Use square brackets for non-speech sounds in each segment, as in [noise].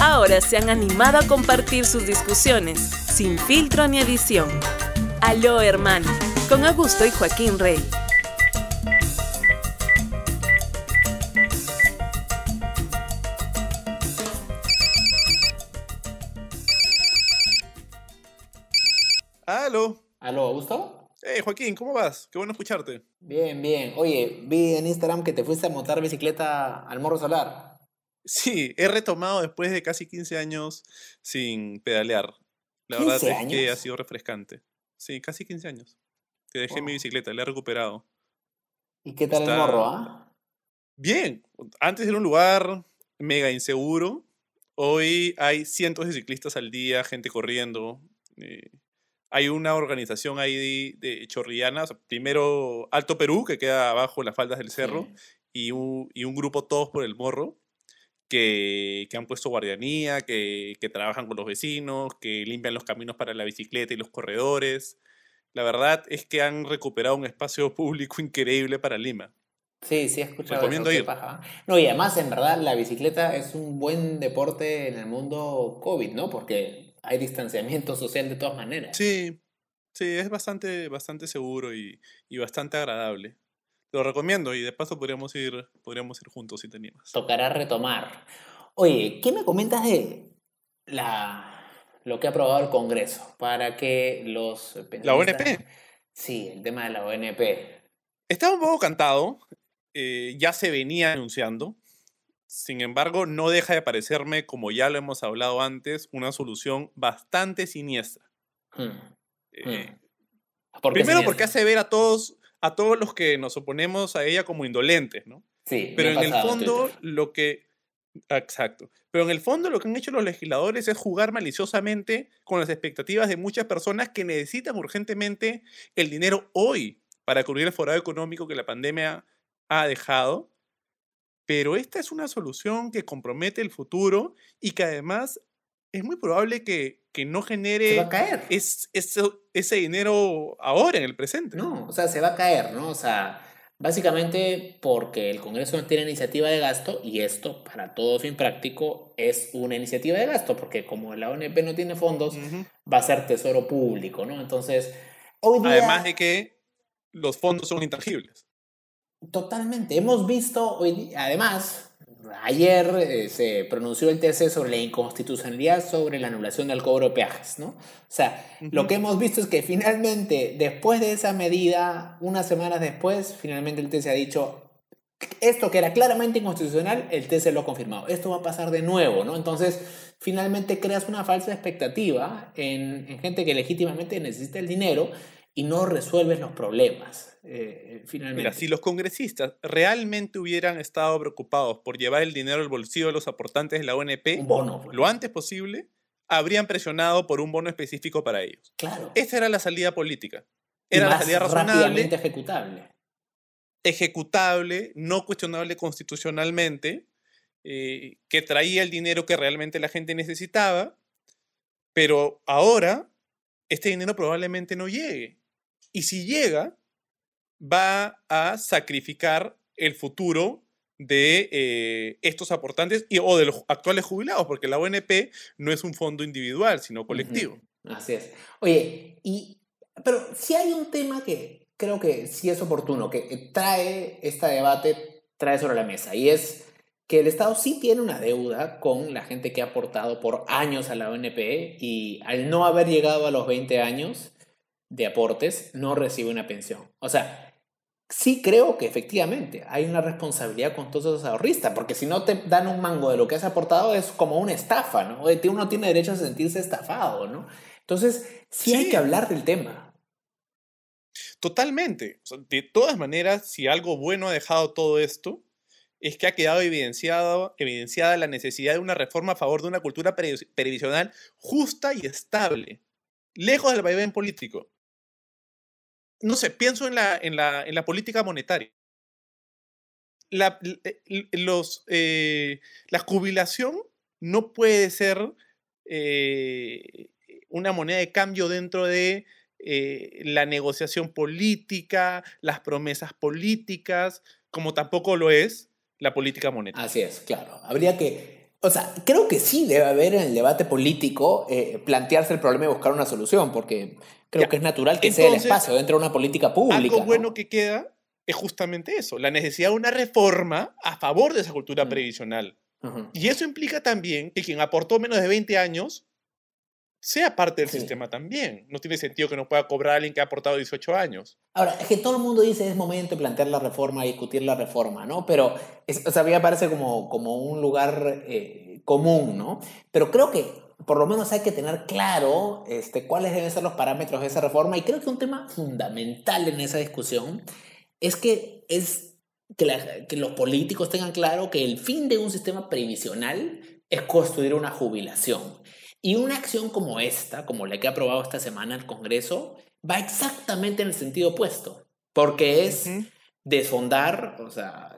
ahora se han animado a compartir sus discusiones, sin filtro ni edición. Aló hermano, con Augusto y Joaquín Rey. Aló. Aló, Augusto. Hey, Joaquín, ¿cómo vas? Qué bueno escucharte. Bien, bien. Oye, vi en Instagram que te fuiste a montar bicicleta al Morro Solar. Sí, he retomado después de casi 15 años sin pedalear. La verdad es que ha sido refrescante. Sí, casi 15 años. Te dejé mi bicicleta, la he recuperado. ¿Y qué tal el morro? Ah? Bien, antes era un lugar mega inseguro. Hoy hay cientos de ciclistas al día, gente corriendo. Eh, hay una organización ahí de, chorrillanas. primero Alto Perú, que queda abajo en las faldas del cerro, y, y un grupo Todos por el Morro, que, han puesto guardianía, que, trabajan con los vecinos, que limpian los caminos para la bicicleta y los corredores. La verdad es que han recuperado un espacio [laughs] público increíble para Lima. Sí, sí, he escuchado. eso, ¿eh? No, y además, en verdad, la bicicleta es un buen deporte en el mundo COVID, ¿no? Porque hay distanciamiento [laughs] social de todas maneras. Sí, sí, es bastante, bastante seguro y bastante agradable lo recomiendo y de paso podríamos ir, podríamos ir juntos si teníamos. Tocará retomar. Oye, ¿qué me comentas de la, lo que ha aprobado el Congreso para que los... La ONP. Sí, el tema de la ONP. Estaba un poco cantado, eh, ya se venía anunciando. Sin embargo, no deja de parecerme, como ya lo hemos hablado antes, una solución bastante siniestra. Hmm. Eh, hmm. primero porque hace ver a todos a todos los que nos oponemos a ella como indolentes, ¿no? Sí. Pero en el fondo lo que... Exacto. Pero en el fondo lo que han hecho los legisladores es jugar maliciosamente con las expectativas de muchas personas que necesitan urgentemente el dinero hoy para cubrir el forado económico que la pandemia ha dejado. Pero esta es una solución que compromete el futuro y que además es muy probable que, que no genere va a caer. Es, ese dinero ahora, en el presente. No, o sea, se va a caer, ¿no? O sea, básicamente porque el Congreso no tiene iniciativa de gasto y esto, para todo fin práctico, es una iniciativa de gasto, porque como la ONP no tiene fondos, va a ser tesoro público, ¿no? Entonces, hoy día... Además de que los fondos son intangibles. Totalmente. Hemos visto hoy además, ayer eh, se pronunció el TC sobre la inconstitucionalidad sobre la anulación del cobro de peajes, ¿no? O sea, lo que hemos visto es que finalmente, después de esa medida, unas semanas después, finalmente el TC ha dicho, esto que era claramente inconstitucional, el TC lo ha confirmado. Esto va a pasar de nuevo, ¿no? Entonces, finalmente creas una falsa expectativa en, en gente que legítimamente necesita el dinero y no resuelves los problemas. Eh, eh, finalmente. Mira, si los congresistas realmente hubieran estado preocupados por llevar el dinero al bolsillo de los aportantes de la ONP pues. lo antes posible, habrían presionado por un bono específico para ellos. Claro. Esa era la salida política. Era la salida razonable. ejecutable. Ejecutable, no cuestionable constitucionalmente, eh, que traía el dinero que realmente la gente necesitaba, pero ahora este dinero probablemente no llegue y si llega, va a sacrificar el futuro de eh, estos aportantes y, o de los actuales jubilados, porque la ONP no es un fondo individual, sino colectivo. Así es. Oye, y, pero si hay un tema que creo que sí es oportuno, que trae este debate, trae sobre la mesa, y es que el Estado sí tiene una deuda con la gente que ha aportado por años a la ONP y al no haber llegado a los 20 años, de aportes no recibe una pensión. O sea, sí creo que efectivamente hay una responsabilidad con todos esos ahorristas, porque si no te dan un mango de lo que has aportado es como una estafa, ¿no? Uno tiene derecho a sentirse estafado, ¿no? Entonces, sí, hay que hablar del tema. Totalmente. de todas maneras, si algo bueno ha dejado todo esto, es que ha quedado evidenciada la necesidad de una reforma a favor de una cultura previsional justa y estable, lejos del vaivén político no sé, pienso en la, en la, en la política monetaria. La, eh, eh, la jubilación no puede ser eh, una moneda de cambio dentro de la negociación política, las promesas políticas, como tampoco lo es la política monetaria. Así es, claro. Habría que o sea, creo que sí debe haber en el debate político eh, plantearse el problema y buscar una solución, porque creo que es natural que sea el espacio dentro de una política pública. Algo bueno que queda es justamente eso, la necesidad de una reforma a favor de esa cultura mm. previsional. Y eso implica también que quien aportó menos de 20 años sea parte del sistema también. No tiene sentido que no pueda cobrar a alguien que ha aportado 18 años. Ahora, es que todo el mundo dice es momento de plantear la reforma, discutir la reforma, ¿no? Pero, es, a mí me parece como, como un lugar eh, común, ¿no? Pero creo que por lo menos hay que tener claro este, cuáles deben ser los parámetros de esa reforma y creo que un tema fundamental en esa discusión es que es que, que los políticos tengan claro que el fin de un sistema previsional es construir una jubilación y una acción como esta, como la que ha aprobado esta semana el Congreso, va exactamente en el sentido opuesto, porque es desfondar, o sea,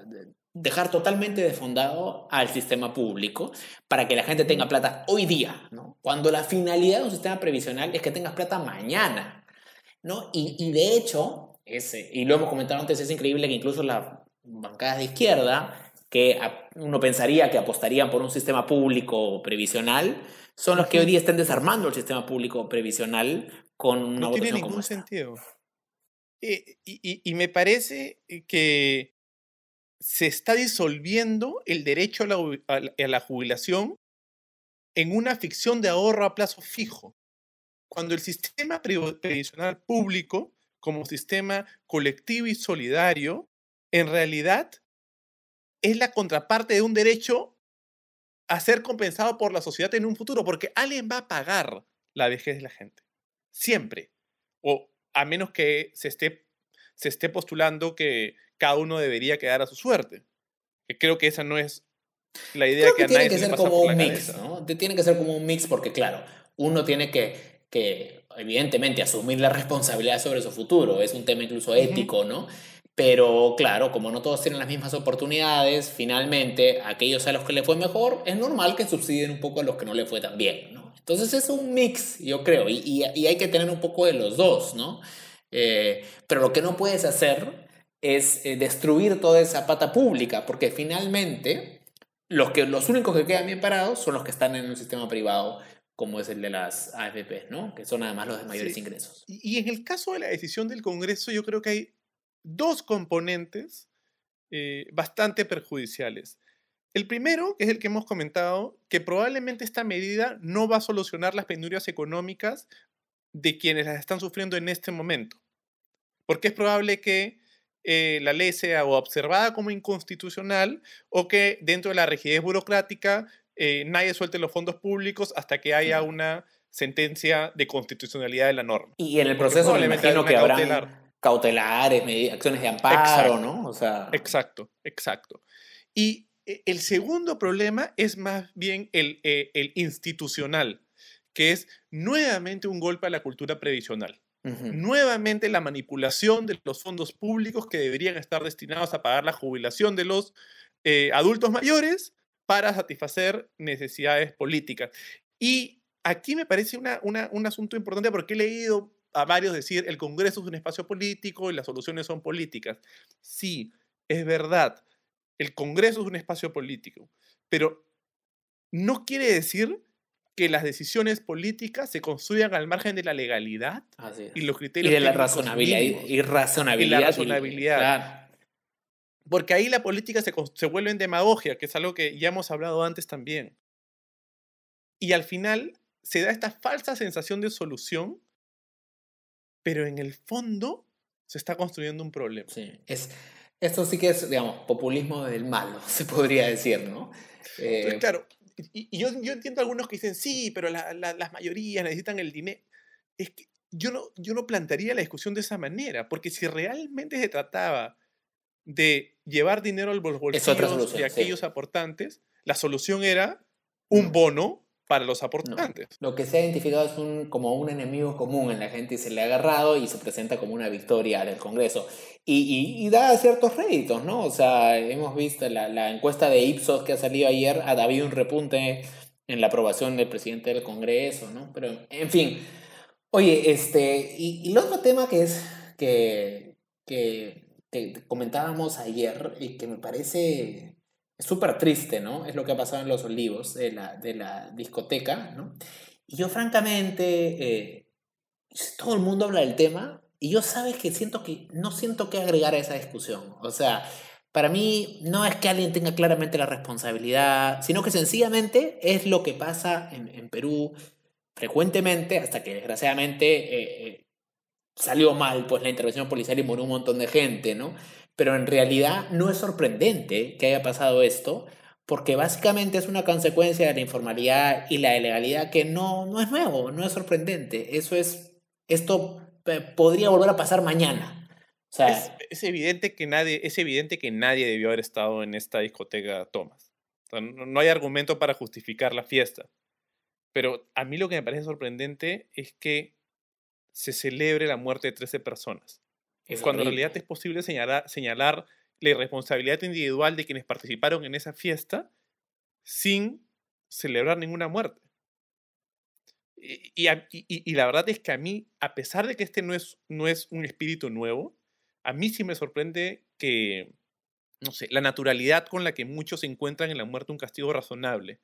dejar totalmente desfondado al sistema público para que la gente tenga plata hoy día, ¿no? Cuando la finalidad de un sistema previsional es que tengas plata mañana, ¿no? Y, y de hecho, ese, y lo hemos comentado antes, es increíble que incluso las bancadas de izquierda que uno pensaría que apostarían por un sistema público previsional, son los que hoy día están desarmando el sistema público previsional con una No tiene ningún sentido. Eh, y, y, me parece eh, que se está disolviendo el derecho a la, jubilación en una ficción de ahorro a plazo fijo. Cuando el sistema previsional público, como sistema colectivo y solidario, en realidad es la contraparte de un derecho a ser compensado por la sociedad en un futuro, porque alguien va a pagar la vejez de la gente, siempre, o a menos que se esté, se esté postulando que cada uno debería quedar a su suerte, que creo que esa no es la idea que, tiene que ser como un mix, ¿no? Tiene que ser como un mix porque, claro, uno tiene que, que evidentemente, asumir la responsabilidad sobre su futuro, es un tema incluso ético, ¿no? Pero claro, como no todos tienen las mismas oportunidades, finalmente aquellos a los que le fue mejor, es normal que subsidien un poco a los que no le fue tan bien, ¿no? Entonces es un mix, yo creo, y, y, hay que tener un poco de los dos, ¿no? Eh, pero lo que no puedes hacer es eh, destruir toda esa pata pública, porque finalmente los, que, los únicos que quedan bien parados son los que están en un sistema privado como es el de las AFP, ¿no? que son además los de mayores ingresos. Y en el caso de la decisión del Congreso, yo creo que hay dos componentes eh, bastante perjudiciales. El primero, que es el que hemos comentado, que probablemente esta medida no va a solucionar las penurias económicas de quienes las están sufriendo en este momento, porque es probable que eh, la ley sea o observada como inconstitucional o que dentro de la rigidez burocrática eh, nadie suelte los fondos públicos hasta que haya una sentencia de constitucionalidad de la norma. Y en el proceso me imagino que habrán, cautelares, acciones de amparo, ¿no? sea... Exacto, exacto. Y eh, el segundo problema es más bien eh, el, institucional, que es nuevamente un golpe a la cultura previsional. Nuevamente la manipulación de los fondos públicos que deberían estar destinados a pagar la jubilación de los eh, adultos mayores para satisfacer necesidades políticas. Y aquí me parece una, un asunto importante porque he leído a varios decir, el Congreso es un espacio político y las soluciones son políticas. Sí, es verdad, el Congreso es un espacio político, pero no quiere decir que las decisiones políticas se construyan al margen de la legalidad y los criterios de la razonabilidad y, porque ahí la política se, se vuelve en demagogia que es algo que ya hemos hablado antes también y al final se da esta falsa sensación de solución pero en el fondo se está construyendo un problema. Sí, es, esto sí que es, digamos, populismo del malo, [laughs] se podría decir, ¿no? Eh, claro, y, yo, yo, entiendo algunos que dicen, sí, pero la, las mayorías necesitan el dinero. Es que yo no, yo no plantearía la discusión de esa manera, porque si realmente se trataba de llevar dinero al bolsillo de aquellos aportantes, la solución era mm. un bono para los aportantes. Lo que se ha identificado es un, como un enemigo común en la gente y se le ha agarrado y se presenta como una victoria del Congreso. Y, da ciertos réditos, ¿no? O sea, hemos visto la, encuesta de Ipsos que ha salido ayer, ha dado un repunte en la aprobación del presidente del Congreso, ¿no? Pero, en fin. Oye, este, y, el otro tema que es que, que comentábamos ayer y que me parece es súper triste, ¿no? Es lo que ha pasado en Los Olivos, de la, de la discoteca, ¿no? Y yo francamente, eh, todo el mundo habla del tema y yo sabes que siento que no siento que agregar a esa discusión. O sea, para mí no es que alguien tenga claramente la responsabilidad, sino que sencillamente es lo que pasa en, Perú frecuentemente, hasta que desgraciadamente eh, eh, salió mal pues la intervención policial y murió un montón de gente, ¿no? pero en realidad no es sorprendente que haya pasado esto, porque básicamente es una consecuencia de la informalidad y la ilegalidad que no, no es nuevo, no es sorprendente. Eso es, esto eh, podría volver a pasar mañana. sea, es, evidente que nadie, es evidente que nadie debió haber estado en esta discoteca Thomas. no, no hay argumento para justificar la fiesta. Pero a mí lo que me parece sorprendente es que se celebre la muerte de 13 personas. Eh, cuando en realidad es posible señalar, la irresponsabilidad individual de quienes participaron en esa fiesta sin celebrar ninguna muerte. Y, la verdad es que a mí, a pesar de que este no es, un espíritu nuevo, a mí sí me sorprende que, no sé, la naturalidad con la que muchos encuentran en la muerte un castigo razonable,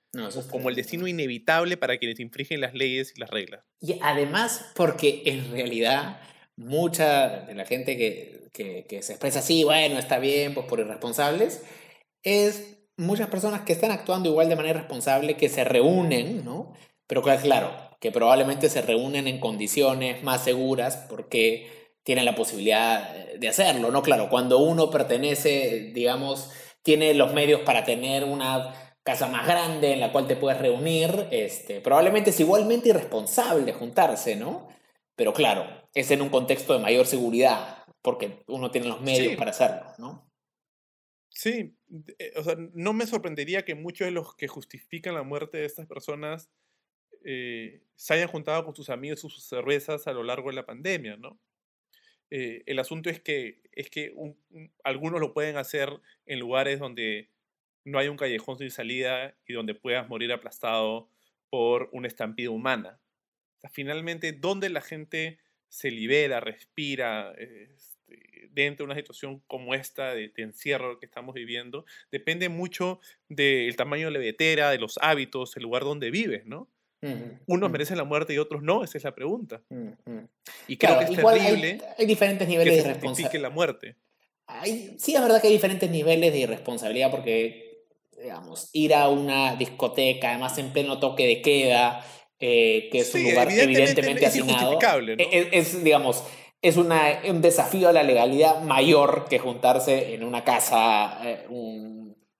como el destino inevitable para quienes infringen las leyes y las reglas. Y además porque en realidad mucha de la gente que, se expresa así, bueno, está bien, pues por irresponsables, es muchas personas que están actuando igual de manera responsable, que se reúnen, ¿no? Pero claro, que probablemente se reúnen en condiciones más seguras porque tienen la posibilidad eh, de hacerlo, ¿no? Claro, cuando uno pertenece, digamos, tiene los medios para tener una casa más grande en la cual te puedes reunir, este, probablemente es igualmente irresponsable juntarse, ¿no? Pero claro, es en un contexto de mayor seguridad, porque uno tiene los medios para hacerlo, ¿no? Sí, eh, o sea, no me sorprendería que muchos de los que justifican la muerte de estas personas eh, se hayan juntado con sus amigos sus cervezas a lo largo de la pandemia, ¿no? Eh, el asunto es que, es que algunos lo pueden hacer en lugares donde no hay un callejón sin salida y donde puedas morir aplastado por una estampida humana. finalmente, ¿dónde la gente se libera, respira, este, dentro de una situación como esta de, encierro que estamos viviendo, depende mucho del tamaño de la vetera, de los hábitos, el lugar donde vives, ¿no? Unos merecen la muerte y otros no, esa es la pregunta. Y creo que es terrible hay, diferentes niveles de responsabilidad. la muerte. sí, es verdad que hay diferentes niveles de irresponsabilidad porque, digamos, ir a una discoteca, además en pleno toque de queda, eh, que es un lugar evidentemente, e-, es digamos, es un desafío a la legalidad mayor que juntarse en una casa eh,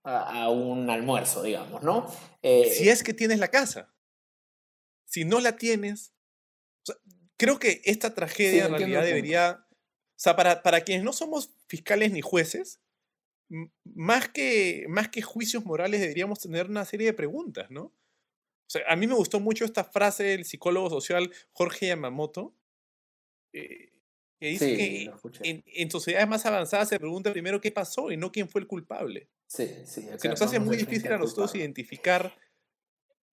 a, un almuerzo, digamos, ¿no? Eh, si es que tienes la casa. Si no la tienes. creo que esta tragedia en realidad debería. O sea, para, para quienes no somos fiscales ni jueces, más que, más que juicios morales deberíamos tener una serie de preguntas, ¿no? a mí me gustó mucho esta frase del psicólogo social Jorge Yamamoto, eh, que dice que en, sociedades más avanzadas se pregunta primero qué pasó y no quién fue el culpable. Sí, sí, Que nos hace muy difícil a nosotros identificar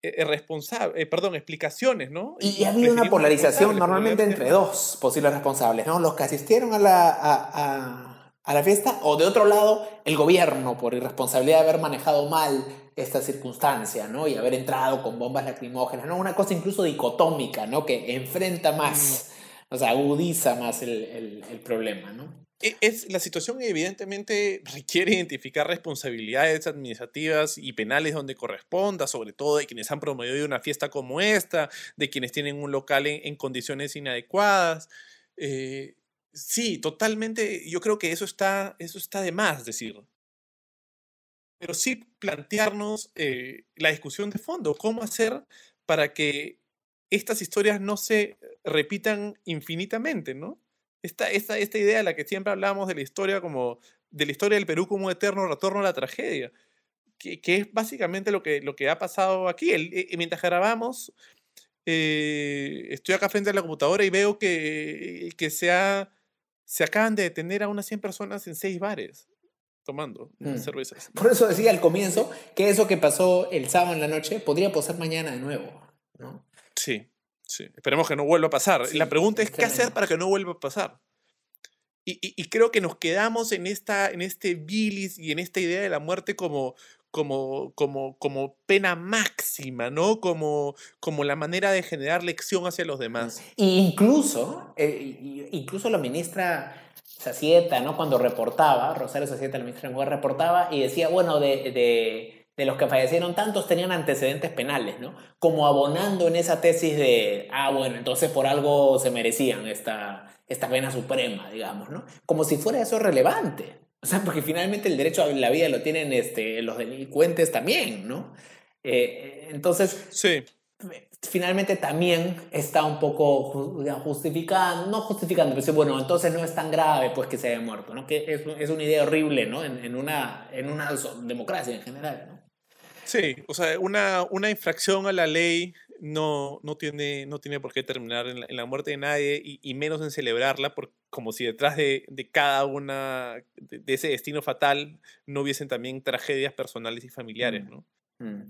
eh, eh, responsable, perdón, explicaciones, ¿no? Y, ha habido una polarización normalmente entre dos posibles responsables, ¿no? Los que asistieron a la a la fiesta o de otro lado el gobierno por irresponsabilidad de haber manejado mal esta circunstancia, ¿no? Y haber entrado con bombas lacrimógenas, ¿no? Una cosa incluso dicotómica, ¿no? Que enfrenta más, mm. o sea, agudiza más el, problema, e, Es, la situación evidentemente requiere identificar responsabilidades administrativas y penales donde corresponda, sobre todo de quienes han promovido una fiesta como esta, de quienes tienen un local en, condiciones inadecuadas. Eh, Sí, totalmente. Yo creo que eso está, eso está de más decir. Pero sí plantearnos eh, la discusión de fondo, cómo hacer para que estas historias no se repitan infinitamente, ¿no? Esta, esta, esta idea de la que siempre hablamos de la historia como de la historia del Perú como eterno retorno a la tragedia, que, que es básicamente lo que, lo que ha pasado aquí. Eh, eh, mientras grabamos, eh, estoy acá frente a la computadora y veo que, que se ha se acaban de detener a unas 100 personas en seis bares tomando mm. cervezas. Por eso decía al comienzo que eso que pasó el sábado en la noche podría pasar mañana de nuevo, Sí, sí. Esperemos que no vuelva a pasar. la pregunta es qué hacer para que no vuelva a pasar. Y, creo que nos quedamos en, esta, en este bilis y en esta idea de la muerte como, como, como, como pena máxima, ¿no? Como, como la manera de generar lección hacia los mm, demás. incluso, eh, incluso la ministra Sacieta, ¿no? Cuando reportaba, Rosario Sacieta, la ministra de reportaba y decía, bueno, de, de, de, los que fallecieron tantos tenían antecedentes penales, ¿no? Como abonando en esa tesis de, ah, bueno, entonces por algo se merecían esta, esta pena suprema, digamos, ¿no? Como si fuera eso relevante. O sea, porque finalmente el derecho a la vida lo tienen este, los delincuentes también, ¿no? Eh, entonces, finalmente también está un poco justificando, no justificando, pero bueno, entonces no es tan grave pues que se haya muerto, ¿no? Que es, una idea horrible, ¿no? En, una, en una democracia en general, ¿no? Sí, o sea, una, una infracción a la ley no, tiene, no tiene por qué terminar en la, muerte de nadie y, menos en celebrarla, como si detrás de, cada una, de, ese destino fatal, no hubiesen también tragedias personales y familiares, mm. Mm.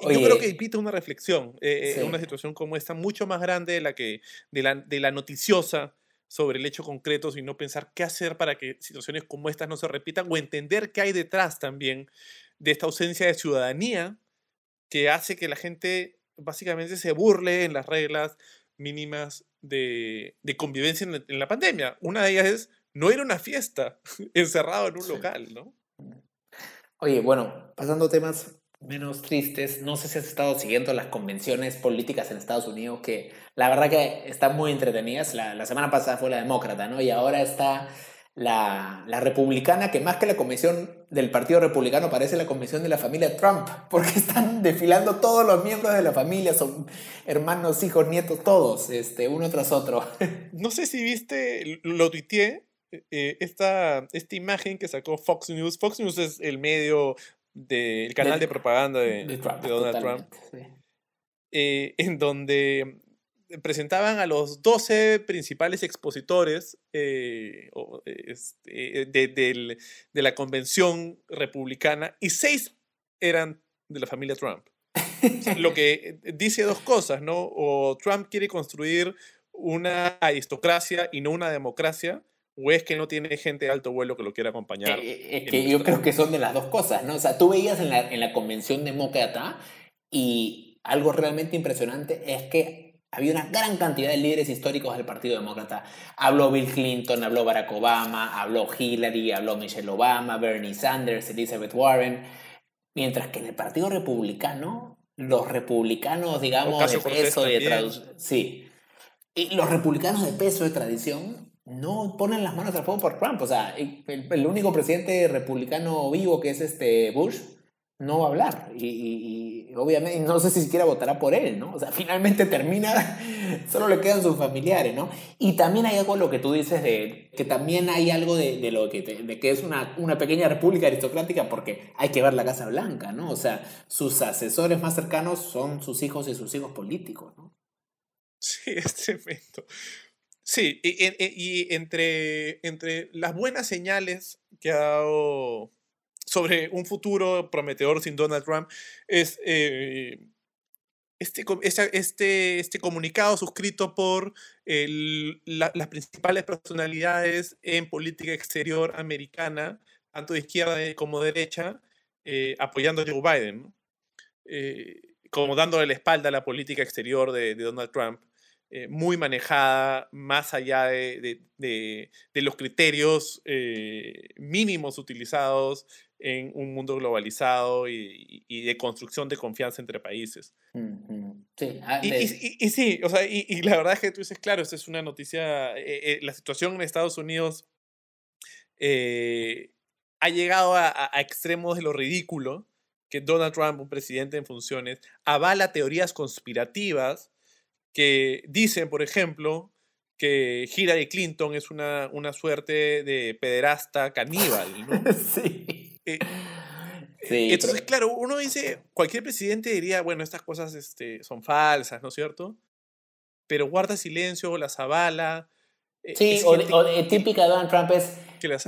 yo creo que invita una reflexión, eh, eh una situación como esta, mucho más grande de la, que, de la noticiosa sobre el hecho concreto, sino pensar qué hacer para que situaciones como estas no se repitan o entender qué hay detrás también de esta ausencia de ciudadanía que hace que la gente básicamente se burle en las reglas mínimas de, convivencia en, la pandemia. Una de ellas es no ir a una fiesta [laughs] encerrado en un local, ¿no? Oye, bueno, pasando temas menos tristes, no sé si has estado siguiendo las convenciones políticas en Estados Unidos, que la verdad que están muy entretenidas. La, la semana pasada fue la demócrata, ¿no? Y ahora está la, republicana, que más que la comisión del Partido Republicano parece la comisión de la familia Trump, [laughs] porque están desfilando todos los miembros de la familia, son hermanos, hijos, nietos, todos, este, uno tras otro. [laughs] No sé si viste, lo tuiteé, eh, esta, esta imagen que sacó Fox News. Fox News es el medio, del canal de, propaganda de, Donald Trump. Eh, en donde presentaban a los 12 principales expositores eh, eh, de, la convención republicana y seis eran de la familia Trump. Lo que [laughs] dice dos cosas, ¿no? O Trump quiere construir una aristocracia y no una democracia, o es que no tiene gente de alto vuelo que lo quiera acompañar. Eh, es que yo creo que son de las dos cosas, ¿no? O sea, tú veías en la, en la convención demócrata y algo realmente impresionante es que había una gran cantidad de líderes históricos del Partido Demócrata. Habló Bill Clinton, habló Barack Obama, habló Hillary, habló Michelle Obama, Bernie Sanders, Elizabeth Warren. Mientras que en el Partido Republicano, los republicanos, digamos, de peso y de tradición. Sí. Y los republicanos de peso de tradición no ponen las manos al fuego por Trump. O sea, el, el único presidente republicano vivo que es este Bush no va a hablar y, obviamente no sé si siquiera votará por él, ¿no? O sea, finalmente termina, [laughs] solo le quedan sus familiares, ¿no? Y también hay algo lo que tú dices de que también hay algo de, lo que, que es una, una, pequeña república aristocrática porque hay que ver la Casa Blanca, ¿no? O sea, sus asesores más cercanos son sus hijos y sus hijos políticos, ¿no? Sí, [laughs] es tremendo. Sí, y, entre, entre las buenas señales que ha dado sobre un futuro prometedor sin Donald Trump es eh, este, este, este, comunicado suscrito por eh, las principales personalidades en política exterior americana, tanto de izquierda como de derecha, eh, apoyando a Joe Biden, como dándole la espalda a la política exterior de Donald Trump. Eh, muy manejada, más allá de, de, los criterios eh, mínimos utilizados en un mundo globalizado y, y, de construcción de confianza entre países. Sí, ah, y, sí, o sea, y, la verdad es que tú dices, claro, esta es una noticia, eh, la situación en Estados Unidos ha llegado a extremos de lo ridículo, que Donald Trump, un presidente en funciones, avala teorías conspirativas que dicen, por ejemplo, que Hillary Clinton es una, una suerte de pederasta caníbal, ¿no? [laughs] Eh, eh, sí. Entonces, claro, uno dice, cualquier presidente diría, bueno, estas cosas este, son falsas, ¿no es cierto? Pero guarda silencio, las avala, eh, sí, o, eh, típica de Donald Trump es,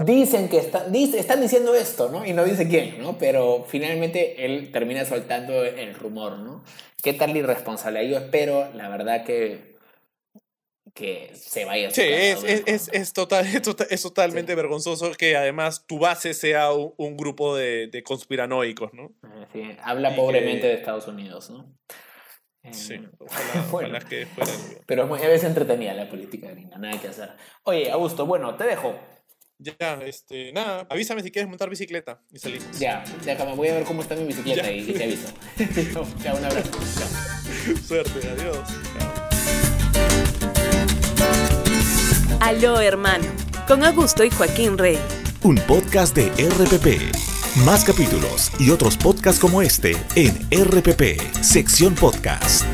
dicen que está, dice, están diciendo esto, ¿no? Y no dice quién, ¿no? Pero finalmente él termina soltando el rumor, ¿no? ¿Qué tal irresponsable? Yo espero, la verdad, que, que se vaya. A sí, es, es, es, total, [laughs] tota-, totalmente vergonzoso que además tu base sea un, grupo de, conspiranoicos, ¿no? Sí, habla pobremente de Estados Unidos, ¿no? Sí, mm, [laughs] bueno, que Pero a pues, veces entretenía la política gringa, nada que hacer. Oye, Augusto, bueno, te dejo. Ya, este, nada, avísame si quieres montar bicicleta y salimos. Ya, ya me voy a ver cómo está mi bicicleta y, te aviso. ya, [laughs] un abrazo. Ya. [laughs] Suerte, adiós. Aló, hermano, con Augusto y Joaquín Rey. Un podcast de RPP. Más capítulos y otros podcasts como este en RPP, sección podcast.